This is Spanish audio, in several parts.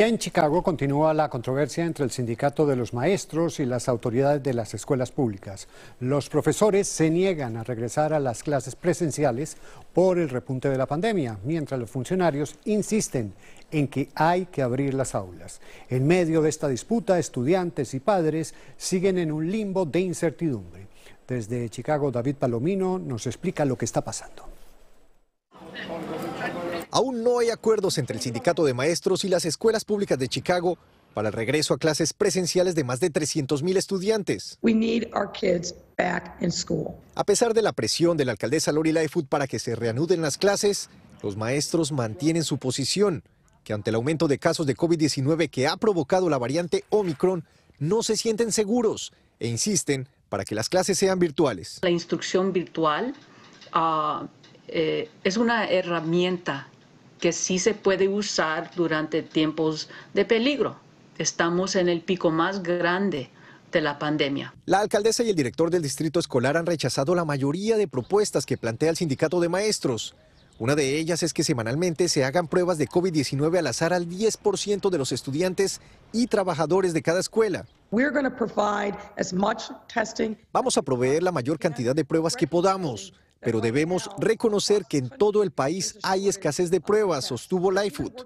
En Chicago continúa la controversia entre el sindicato de los maestros y las autoridades de las escuelas públicas. Los profesores se niegan a regresar a las clases presenciales por el repunte de la pandemia, mientras los funcionarios insisten en que hay que abrir las aulas. En medio de esta disputa, estudiantes y padres siguen en un limbo de incertidumbre. Desde Chicago, David Palomino nos explica lo que está pasando. Aún no hay acuerdos entre el sindicato de maestros y las escuelas públicas de Chicago para el regreso a clases presenciales de más de 300.000 estudiantes. A pesar de la presión de la alcaldesa Lori Lightfoot para que se reanuden las clases, los maestros mantienen su posición, que ante el aumento de casos de COVID-19 que ha provocado la variante Omicron, no se sienten seguros e insisten para que las clases sean virtuales. La instrucción virtual ah, eh, es una herramienta que sí se puede usar durante tiempos de peligro. Estamos en el pico más grande de la pandemia. La alcaldesa y el director del distrito escolar han rechazado la mayoría de propuestas que plantea el sindicato de maestros. Una de ellas es que semanalmente se hagan pruebas de COVID-19 al azar al 10% de los estudiantes y trabajadores de cada escuela. Vamos a proveer la mayor cantidad de pruebas que podamos pero debemos reconocer que en todo el país hay escasez de pruebas, sostuvo Lightfoot.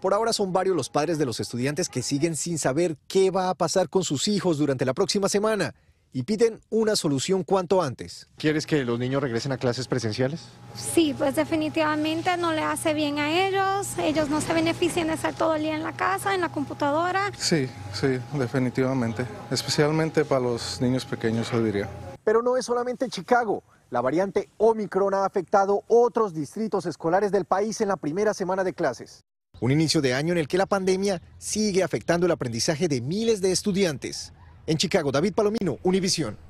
Por ahora son varios los padres de los estudiantes que siguen sin saber qué va a pasar con sus hijos durante la próxima semana y piden una solución cuanto antes. ¿Quieres que los niños regresen a clases presenciales? Sí, pues definitivamente no le hace bien a ellos. Ellos no se benefician de estar todo el día en la casa, en la computadora. Sí, sí, definitivamente. Especialmente para los niños pequeños, yo diría. Pero no es solamente Chicago. La variante Omicron ha afectado otros distritos escolares del país en la primera semana de clases. Un inicio de año en el que la pandemia sigue afectando el aprendizaje de miles de estudiantes. En Chicago, David Palomino, Univisión.